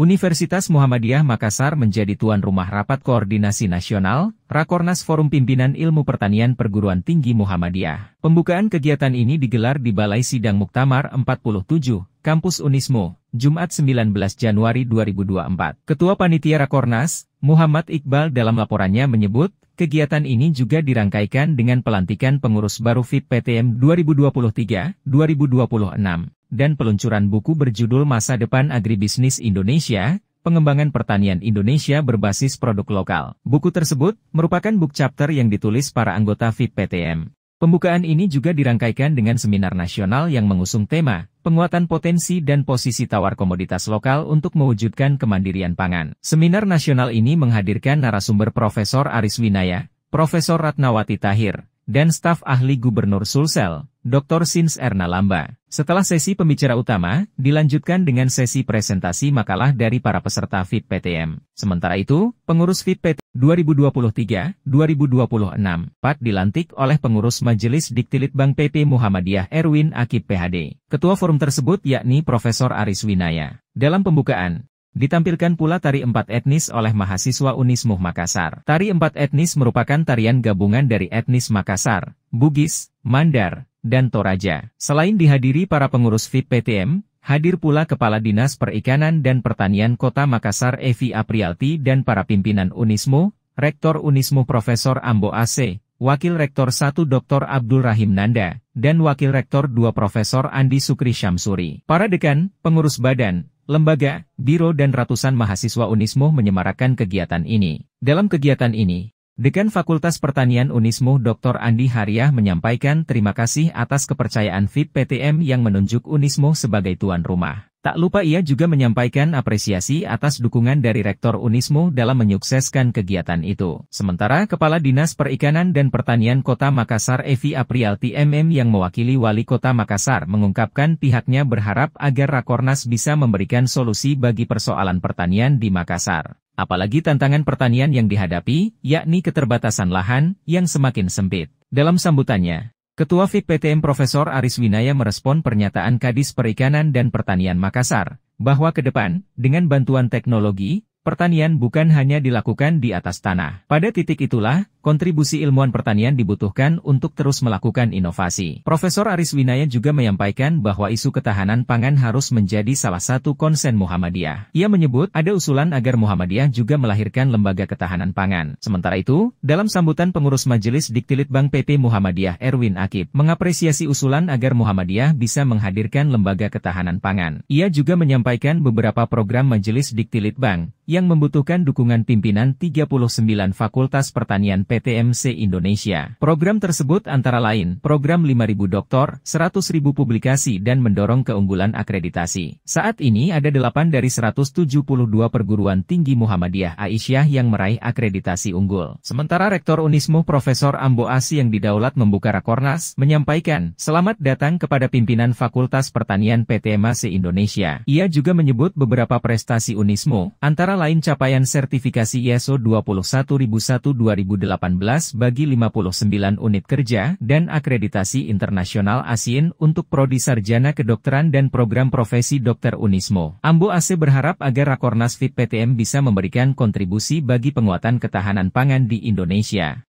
Universitas Muhammadiyah Makassar menjadi tuan rumah Rapat Koordinasi Nasional, Rakornas Forum Pimpinan Ilmu Pertanian Perguruan Tinggi Muhammadiyah. Pembukaan kegiatan ini digelar di Balai Sidang Muktamar 47, Kampus Unismo, Jumat 19 Januari 2024. Ketua Panitia Rakornas, Muhammad Iqbal dalam laporannya menyebut, kegiatan ini juga dirangkaikan dengan pelantikan pengurus baru VIP PTM 2023-2026 dan peluncuran buku berjudul Masa Depan Agribisnis Indonesia, Pengembangan Pertanian Indonesia Berbasis Produk Lokal. Buku tersebut merupakan book chapter yang ditulis para anggota Vip PTM. Pembukaan ini juga dirangkaikan dengan seminar nasional yang mengusung tema penguatan potensi dan posisi tawar komoditas lokal untuk mewujudkan kemandirian pangan. Seminar nasional ini menghadirkan narasumber Profesor Aris Winaya, Profesor Ratnawati Tahir, dan staf ahli Gubernur Sulsel, Dr. Sins Erna Lamba. Setelah sesi pembicara utama, dilanjutkan dengan sesi presentasi makalah dari para peserta FIT PTM. Sementara itu, pengurus FIT PT 2023-2026 Pat dilantik oleh pengurus Majelis Diktilit Bank PP Muhammadiyah Erwin Akib PHD. Ketua forum tersebut yakni Profesor Aris Winaya. Dalam pembukaan, Ditampilkan pula tari empat etnis oleh mahasiswa Unismuh Makassar. Tari empat etnis merupakan tarian gabungan dari etnis Makassar, Bugis, Mandar, dan Toraja. Selain dihadiri para pengurus VIP PTM, hadir pula Kepala Dinas Perikanan dan Pertanian Kota Makassar Evi Aprialti dan para pimpinan Unismu, Rektor Unismu Profesor Ambo AC, Wakil Rektor 1 Dr. Abdul Rahim Nanda, dan Wakil Rektor 2 Profesor Andi Sukri Syamsuri. Para dekan, pengurus badan, lembaga, biro dan ratusan mahasiswa Unismo menyemarakan kegiatan ini. Dalam kegiatan ini, Dekan Fakultas Pertanian Unismo Dr. Andi Haryah menyampaikan terima kasih atas kepercayaan FIT PTM yang menunjuk Unismo sebagai tuan rumah. Tak lupa ia juga menyampaikan apresiasi atas dukungan dari Rektor Unismo dalam menyukseskan kegiatan itu. Sementara Kepala Dinas Perikanan dan Pertanian Kota Makassar Evi April TMM yang mewakili Wali Kota Makassar mengungkapkan pihaknya berharap agar Rakornas bisa memberikan solusi bagi persoalan pertanian di Makassar. Apalagi tantangan pertanian yang dihadapi, yakni keterbatasan lahan yang semakin sempit. Dalam sambutannya, Ketua Vip PTM Profesor Aris Winaya merespon pernyataan Kadis Perikanan dan Pertanian Makassar, bahwa ke depan, dengan bantuan teknologi, Pertanian bukan hanya dilakukan di atas tanah. Pada titik itulah, kontribusi ilmuwan pertanian dibutuhkan untuk terus melakukan inovasi. Profesor Aris Winaya juga menyampaikan bahwa isu ketahanan pangan harus menjadi salah satu konsen Muhammadiyah. Ia menyebut ada usulan agar Muhammadiyah juga melahirkan lembaga ketahanan pangan. Sementara itu, dalam sambutan pengurus majelis Diktilit Bank PP Muhammadiyah Erwin Akib mengapresiasi usulan agar Muhammadiyah bisa menghadirkan lembaga ketahanan pangan. Ia juga menyampaikan beberapa program majelis Diktilit Bank yang membutuhkan dukungan pimpinan 39 Fakultas Pertanian PTMC Indonesia. Program tersebut antara lain program 5.000 doktor, 100.000 publikasi dan mendorong keunggulan akreditasi. Saat ini ada 8 dari 172 perguruan tinggi Muhammadiyah Aisyah yang meraih akreditasi unggul. Sementara Rektor Unismu Profesor Ambo Asi yang didaulat membuka Rakornas menyampaikan selamat datang kepada pimpinan Fakultas Pertanian PTMC Indonesia. Ia juga menyebut beberapa prestasi Unismu, antara lain capaian sertifikasi ISO 21001-2018 bagi 59 unit kerja dan akreditasi internasional ASIN untuk Prodi Sarjana Kedokteran dan Program Profesi dokter Unismo. Ambo AC e berharap agar Rakornas FIT PTM bisa memberikan kontribusi bagi penguatan ketahanan pangan di Indonesia.